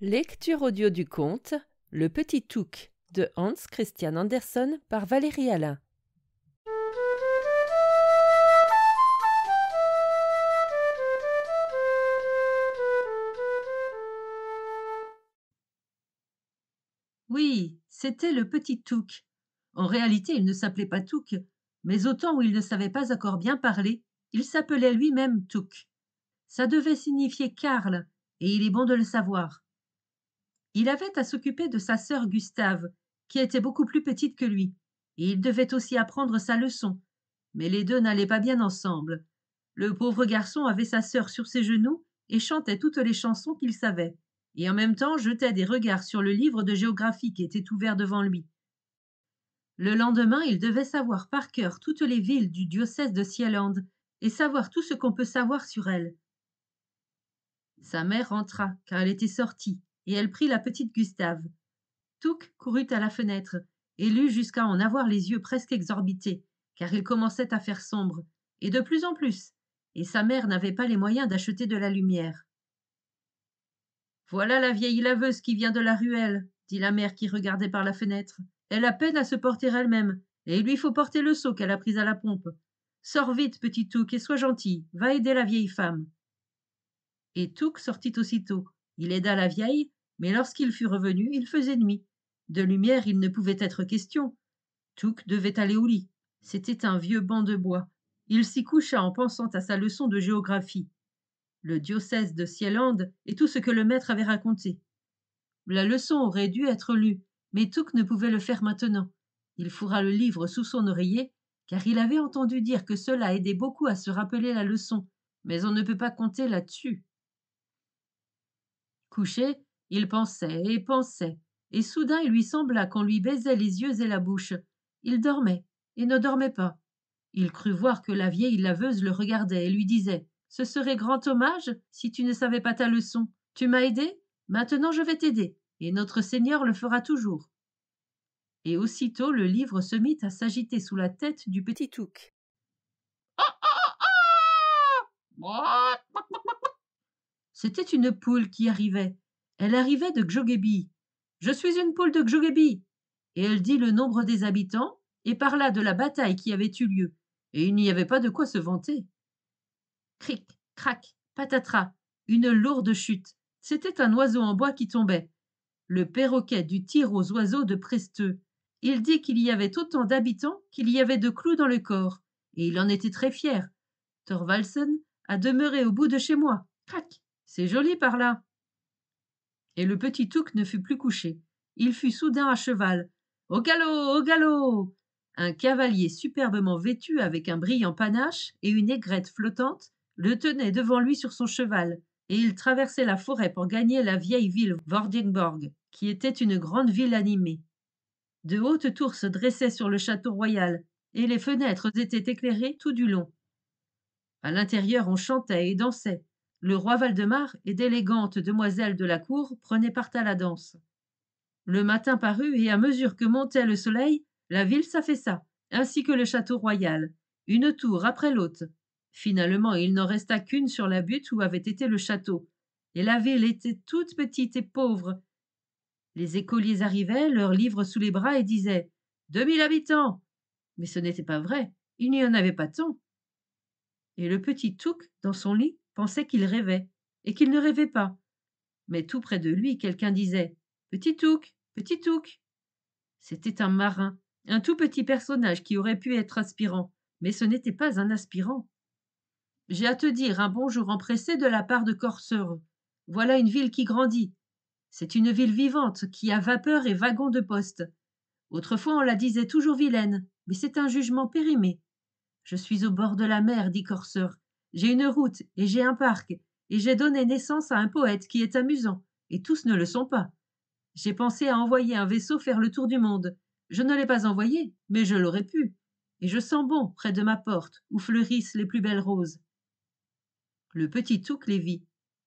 Lecture audio du conte Le Petit Touc de Hans Christian Andersen par Valérie Alain. Oui, c'était le petit Touc. En réalité, il ne s'appelait pas Touc, mais au temps où il ne savait pas encore bien parler, il s'appelait lui-même Touc. Ça devait signifier Karl, et il est bon de le savoir. Il avait à s'occuper de sa sœur Gustave, qui était beaucoup plus petite que lui, et il devait aussi apprendre sa leçon. Mais les deux n'allaient pas bien ensemble. Le pauvre garçon avait sa sœur sur ses genoux et chantait toutes les chansons qu'il savait, et en même temps jetait des regards sur le livre de géographie qui était ouvert devant lui. Le lendemain, il devait savoir par cœur toutes les villes du diocèse de Sieland et savoir tout ce qu'on peut savoir sur elles. Sa mère rentra, car elle était sortie, et elle prit la petite Gustave. Touc courut à la fenêtre et lut jusqu'à en avoir les yeux presque exorbités, car il commençait à faire sombre, et de plus en plus, et sa mère n'avait pas les moyens d'acheter de la lumière. Voilà la vieille laveuse qui vient de la ruelle, dit la mère qui regardait par la fenêtre. Elle a peine à se porter elle-même, et il lui faut porter le seau qu'elle a pris à la pompe. Sors vite, petit Touc, et sois gentil, va aider la vieille femme. Et Touc sortit aussitôt. Il aida la vieille, mais lorsqu'il fut revenu, il faisait nuit. De lumière, il ne pouvait être question. Touk devait aller au lit. C'était un vieux banc de bois. Il s'y coucha en pensant à sa leçon de géographie, le diocèse de Cieland et tout ce que le maître avait raconté. La leçon aurait dû être lue, mais Touk ne pouvait le faire maintenant. Il fourra le livre sous son oreiller, car il avait entendu dire que cela aidait beaucoup à se rappeler la leçon, mais on ne peut pas compter là-dessus. Couché, il pensait et pensait, et soudain il lui sembla qu'on lui baisait les yeux et la bouche. Il dormait et ne dormait pas. Il crut voir que la vieille laveuse le regardait et lui disait Ce serait grand hommage si tu ne savais pas ta leçon. Tu m'as aidé Maintenant je vais t'aider, et notre Seigneur le fera toujours. Et aussitôt le livre se mit à s'agiter sous la tête du petit touc. C'était une poule qui arrivait, elle arrivait de Gjogebi. Je suis une poule de Gjogebi. Et elle dit le nombre des habitants et parla de la bataille qui avait eu lieu. Et il n'y avait pas de quoi se vanter. Cric, crac, patatras, une lourde chute. C'était un oiseau en bois qui tombait. Le perroquet du tir aux oiseaux de Presteux. Il dit qu'il y avait autant d'habitants qu'il y avait de clous dans le corps, et il en était très fier. Thorvaldsen a demeuré au bout de chez moi. Crac C'est joli par là et le petit Touc ne fut plus couché. Il fut soudain à cheval. Au galop, au galop Un cavalier superbement vêtu avec un brillant panache et une aigrette flottante le tenait devant lui sur son cheval, et il traversait la forêt pour gagner la vieille ville Vordingborg, qui était une grande ville animée. De hautes tours se dressaient sur le château royal, et les fenêtres étaient éclairées tout du long. À l'intérieur, on chantait et dansait. Le roi Valdemar et d'élégantes demoiselles de la cour prenaient part à la danse. Le matin parut et à mesure que montait le soleil, la ville s'affaissa, ainsi que le château royal, une tour après l'autre. Finalement, il n'en resta qu'une sur la butte où avait été le château, et la ville était toute petite et pauvre. Les écoliers arrivaient, leurs livres sous les bras, et disaient Deux mille habitants Mais ce n'était pas vrai, il n'y en avait pas tant. Et le petit Touc, dans son lit, pensait qu'il rêvait, et qu'il ne rêvait pas. Mais tout près de lui, quelqu'un disait Petit Touc, Petit Touc. C'était un marin, un tout petit personnage qui aurait pu être aspirant, mais ce n'était pas un aspirant. J'ai à te dire un bonjour empressé de la part de Corseur Voilà une ville qui grandit. C'est une ville vivante qui a vapeur et wagon de poste. Autrefois on la disait toujours vilaine, mais c'est un jugement périmé. Je suis au bord de la mer, dit Corseur, j'ai une route et j'ai un parc et j'ai donné naissance à un poète qui est amusant et tous ne le sont pas j'ai pensé à envoyer un vaisseau faire le tour du monde je ne l'ai pas envoyé mais je l'aurais pu et je sens bon près de ma porte où fleurissent les plus belles roses le petit touc les vit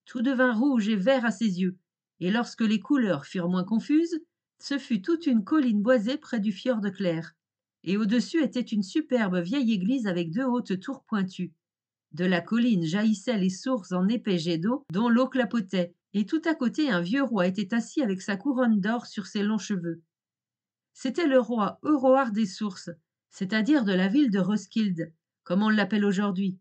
tout devint rouge et vert à ses yeux et lorsque les couleurs furent moins confuses ce fut toute une colline boisée près du fjord de Claire et au-dessus était une superbe vieille église avec deux hautes tours pointues de la colline jaillissaient les sources en épais jets d'eau dont l'eau clapotait, et tout à côté un vieux roi était assis avec sa couronne d'or sur ses longs cheveux. C'était le roi Euroard des Sources, c'est-à-dire de la ville de Roskilde, comme on l'appelle aujourd'hui.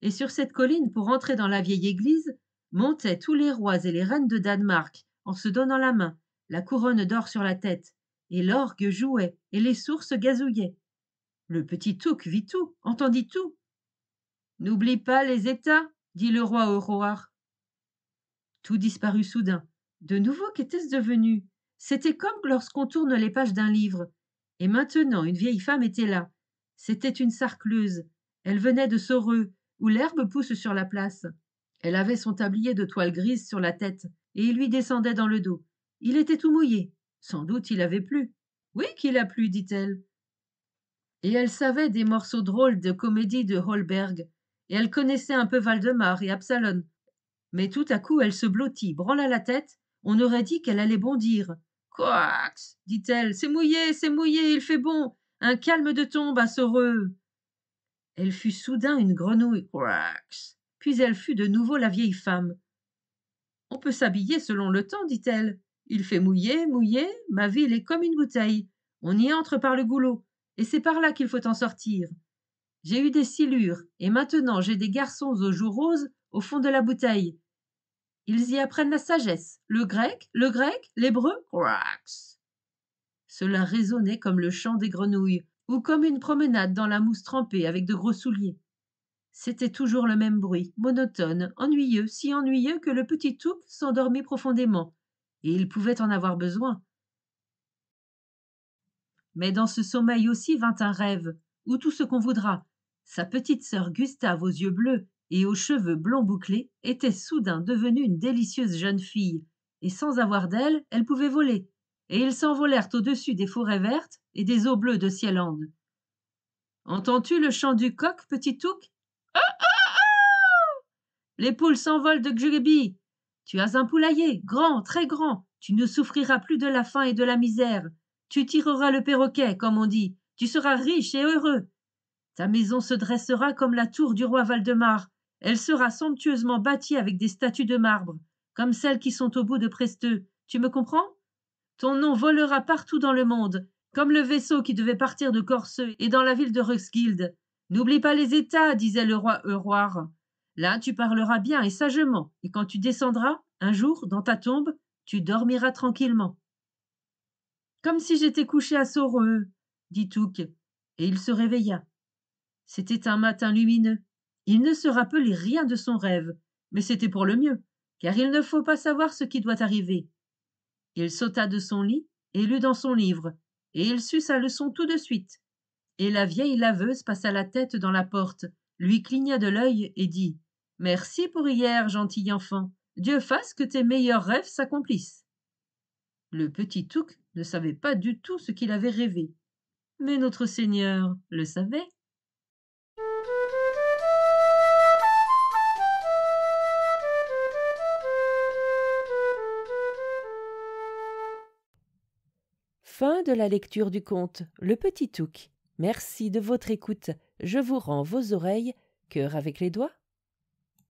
Et sur cette colline, pour entrer dans la vieille église, montaient tous les rois et les reines de Danemark, en se donnant la main, la couronne d'or sur la tête, et l'orgue jouait, et les sources gazouillaient. Le petit Touc vit tout, entendit tout, N'oublie pas les États, dit le roi au roi. » Tout disparut soudain. De nouveau, qu'était-ce devenu C'était comme lorsqu'on tourne les pages d'un livre. Et maintenant, une vieille femme était là. C'était une sarcleuse. Elle venait de Soreux, où l'herbe pousse sur la place. Elle avait son tablier de toile grise sur la tête, et il lui descendait dans le dos. Il était tout mouillé. Sans doute il avait plu. Oui qu'il a plu, dit-elle. Et elle savait des morceaux drôles de comédie de Holberg, et elle connaissait un peu Valdemar et Absalon. Mais tout à coup elle se blottit, branla la tête, on aurait dit qu'elle allait bondir. Quax dit-elle, c'est mouillé, c'est mouillé, il fait bon, un calme de tombe à Elle fut soudain une grenouille, quax, puis elle fut de nouveau la vieille femme. On peut s'habiller selon le temps, dit-elle. Il fait mouiller, mouiller, ma ville est comme une bouteille. On y entre par le goulot, et c'est par là qu'il faut en sortir j'ai eu des silures, et maintenant j'ai des garçons aux joues roses au fond de la bouteille. Ils y apprennent la sagesse, le grec, le grec, l'hébreu, Cela résonnait comme le chant des grenouilles, ou comme une promenade dans la mousse trempée avec de gros souliers. C'était toujours le même bruit, monotone, ennuyeux, si ennuyeux que le petit Touc s'endormit profondément, et il pouvait en avoir besoin. Mais dans ce sommeil aussi vint un rêve, ou tout ce qu'on voudra, sa petite sœur Gustave aux yeux bleus et aux cheveux blonds bouclés était soudain devenue une délicieuse jeune fille, et sans avoir d'elle, elle pouvait voler. Et ils s'envolèrent au-dessus des forêts vertes et des eaux bleues de Cieland. Entends-tu le chant du coq, petit touc Ah Ah Les poules s'envolent de Gjugebi. Tu as un poulailler, grand, très grand. Tu ne souffriras plus de la faim et de la misère. Tu tireras le perroquet, comme on dit. Tu seras riche et heureux. Ta maison se dressera comme la tour du roi Valdemar. Elle sera somptueusement bâtie avec des statues de marbre, comme celles qui sont au bout de Presteux. Tu me comprends Ton nom volera partout dans le monde, comme le vaisseau qui devait partir de Corseux et dans la ville de Ruxguild. N'oublie pas les États, disait le roi Euroir. Là, tu parleras bien et sagement, et quand tu descendras, un jour, dans ta tombe, tu dormiras tranquillement. Comme si j'étais couché à Soreux, dit Touk, et il se réveilla c'était un matin lumineux il ne se rappelait rien de son rêve mais c'était pour le mieux car il ne faut pas savoir ce qui doit arriver il sauta de son lit et lut dans son livre et il sut sa leçon tout de suite et la vieille laveuse passa la tête dans la porte lui cligna de l'œil et dit merci pour hier gentil enfant dieu fasse que tes meilleurs rêves s'accomplissent le petit touc ne savait pas du tout ce qu'il avait rêvé mais notre seigneur le savait Fin de la lecture du conte Le Petit Touc. Merci de votre écoute. Je vous rends vos oreilles, cœur avec les doigts.